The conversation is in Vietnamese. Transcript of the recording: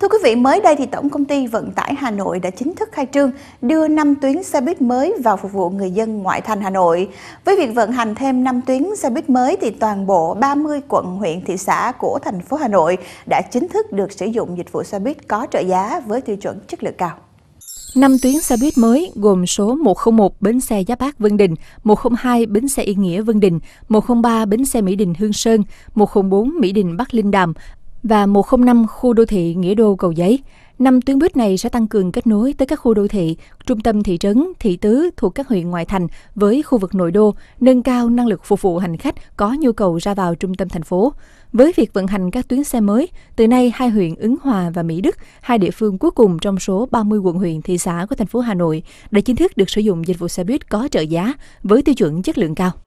Thưa quý vị, mới đây thì Tổng công ty Vận tải Hà Nội đã chính thức khai trương đưa 5 tuyến xe buýt mới vào phục vụ người dân ngoại thành Hà Nội. Với việc vận hành thêm 5 tuyến xe buýt mới thì toàn bộ 30 quận, huyện, thị xã của thành phố Hà Nội đã chính thức được sử dụng dịch vụ xe buýt có trợ giá với tiêu chuẩn chất lượng cao. 5 tuyến xe buýt mới gồm số 101 bến xe Giáp Bát Vân Đình, 102 bến xe Yên Nghĩa Vân Đình, 103 bến xe Mỹ Đình Hương Sơn, 104 Mỹ Đình Bắc Linh Đàm và 105 khu đô thị Nghĩa Đô Cầu Giấy. Năm tuyến buýt này sẽ tăng cường kết nối tới các khu đô thị, trung tâm thị trấn, thị tứ thuộc các huyện ngoại thành với khu vực nội đô, nâng cao năng lực phục vụ hành khách có nhu cầu ra vào trung tâm thành phố. Với việc vận hành các tuyến xe mới, từ nay hai huyện Ứng Hòa và Mỹ Đức, hai địa phương cuối cùng trong số 30 quận huyện thị xã của thành phố Hà Nội, đã chính thức được sử dụng dịch vụ xe buýt có trợ giá với tiêu chuẩn chất lượng cao.